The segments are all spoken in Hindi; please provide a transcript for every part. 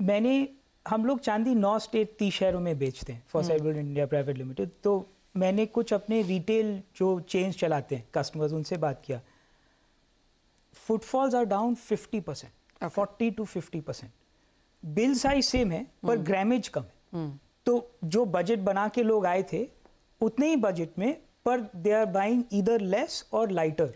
मैंने हम लोग चांदी नौ स्टेट तीस शहरों में बेचते हैं फॉर सेबल इंडिया प्राइवेट लिमिटेड तो मैंने कुछ अपने रिटेल जो चेंज चलाते हैं कस्टमर्स उनसे बात किया footfalls are down fifty percent forty to fifty percent bill size same है पर ग्रामेज हम्म। कम है हम्म। तो जो बजट बना के लोग आए थे उतने ही बजट में पर दे आर बाइंग इधर लेस और लाइटर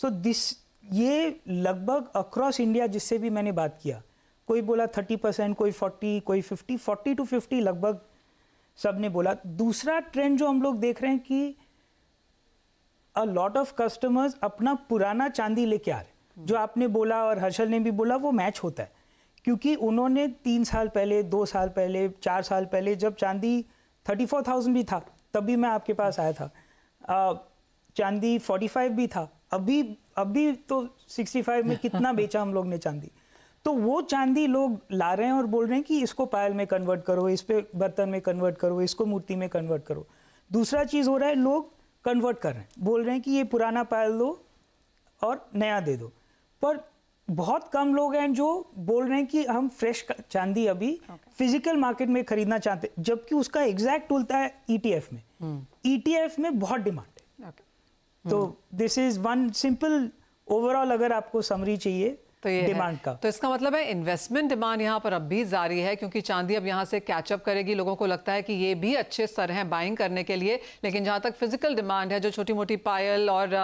सो दिस ये लगभग अक्रॉस इंडिया जिससे भी मैंने बात किया कोई बोला थर्टी परसेंट कोई फोर्टी कोई फिफ्टी फोर्टी टू फिफ्टी लगभग सब ने बोला दूसरा ट्रेंड जो हम लोग देख रहे हैं कि अ लॉट ऑफ कस्टमर्स अपना पुराना चांदी लेके आ रहे हैं जो आपने बोला और हर्षल ने भी बोला वो मैच होता है क्योंकि उन्होंने तीन साल पहले दो साल पहले चार साल पहले जब चांदी थर्टी फोर थाउजेंड भी था तभी मैं आपके पास आया था चांदी फोर्टी फाइव भी था अभी अभी तो सिक्सटी फाइव में कितना बेचा हम लोग ने चांदी तो वो चांदी लोग ला रहे हैं और बोल रहे हैं कि इसको पायल में कन्वर्ट करो इस पर बर्तन में कन्वर्ट करो इसको मूर्ति में कन्वर्ट करो दूसरा चीज़ हो रहा है लोग कन्वर्ट कर रहे हैं बोल रहे हैं कि ये पुराना पायल दो और नया दे दो पर बहुत कम लोग हैं जो बोल रहे हैं कि हम फ्रेश चांदी अभी फिजिकल okay. मार्केट में खरीदना चाहते हैं जबकि उसका एग्जैक्ट टूलता है ईटीएफ e में ईटीएफ hmm. E में बहुत डिमांड है okay. तो this is one simple overall अगर आपको समरी चाहिए तो ये डिमांड का तो इसका मतलब है इन्वेस्टमेंट डिमांड यहाँ पर अब भी जारी है क्योंकि चांदी अब यहाँ से कैचअप करेगी लोगों को लगता है कि ये भी अच्छे स्तर हैं बाइंग करने के लिए लेकिन जहाँ तक फिजिकल डिमांड है जो छोटी मोटी पायल और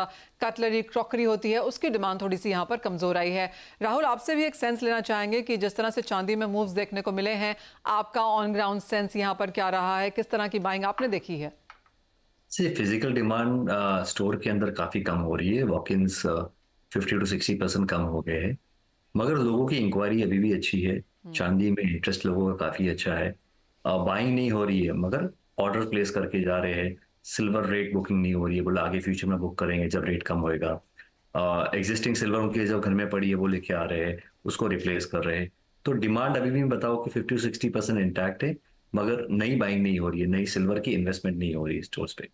कटलरी क्रॉकरी होती है उसकी डिमांड थोड़ी सी यहाँ पर कमजोर आई है राहुल आपसे भी एक सेंस लेना चाहेंगे कि जिस तरह से चांदी में मूव्स देखने को मिले हैं आपका ऑन ग्राउंड सेंस यहाँ पर क्या रहा है किस तरह की बाइंग आपने देखी है सी फिजिकल डिमांड स्टोर के अंदर काफ़ी कम हो रही है walk ins fifty to sixty percent कम हो गए हैं मगर लोगों की इंक्वायरी अभी भी अच्छी है हम्म। चांदी में इंटरेस्ट लोगों का काफी अच्छा है बाइंग नहीं हो रही है मगर ऑर्डर प्लेस करके जा रहे हैं सिल्वर रेट बुकिंग नहीं हो रही है बोला आगे फ्यूचर में बुक करेंगे जब रेट कम होएगा एग्जिस्टिंग सिल्वर उनके जब घर में पड़ी है वो लेके आ रहे हैं उसको रिप्लेस कर रहे हैं तो डिमांड अभी भी बताओ कि fifty to sixty percent intact है मगर नई बाइंग नहीं हो रही है नई सिल्वर की इन्वेस्टमेंट नहीं हो रही है स्टोर्स पे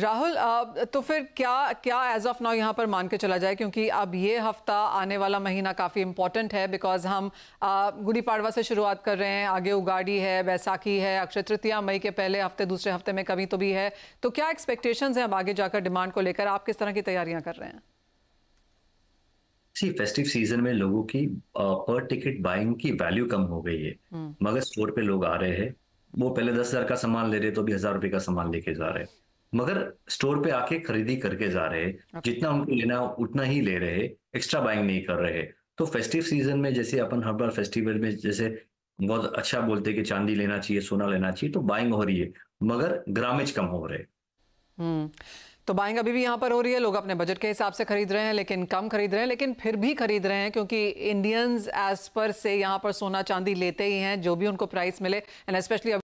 राहुल तो फिर क्या क्या एज ऑफ नाउ यहाँ पर मान के चला जाए क्योंकि अब ये हफ्ता आने वाला महीना काफ़ी इंपॉर्टेंट है बिकॉज हम गुड़ी पाड़वा से शुरुआत कर रहे हैं आगे उगाड़ी है बैसाखी है अक्षय तृतीया मई के पहले हफ्ते दूसरे हफ्ते में कभी तो भी है तो क्या एक्सपेक्टेशंस हैं अब आगे जाकर डिमांड को लेकर आप किस तरह की तैयारियां कर रहे हैं फेस्टिव सीजन में लोगों की पर टिकट बाइंग की वैल्यू कम हो गई है हम्म। मगर स्टोर पे लोग आ रहे हैं वो पहले दस हजार का सामान ले रहे तो भी हजार रुपए का सामान लेके जा रहे हैं मगर स्टोर पे आके खरीदी करके जा रहे जितना उनको लेना उतना ही ले रहे एक्स्ट्रा बाइंग नहीं कर रहे तो फेस्टिव सीजन में जैसे अपन हर बार फेस्टिवल में जैसे बहुत अच्छा बोलते कि चांदी लेना चाहिए सोना लेना चाहिए तो बाइंग हो रही है मगर ग्रामेज कम हो रहे हम्म तो बाइंग अभी भी यहाँ पर हो रही है लोग अपने बजट के हिसाब से खरीद रहे हैं लेकिन कम खरीद रहे हैं लेकिन फिर भी खरीद रहे हैं क्योंकि इंडियंस एज पर से यहाँ पर सोना चांदी लेते ही हैं जो भी उनको प्राइस मिले एंड स्पेशली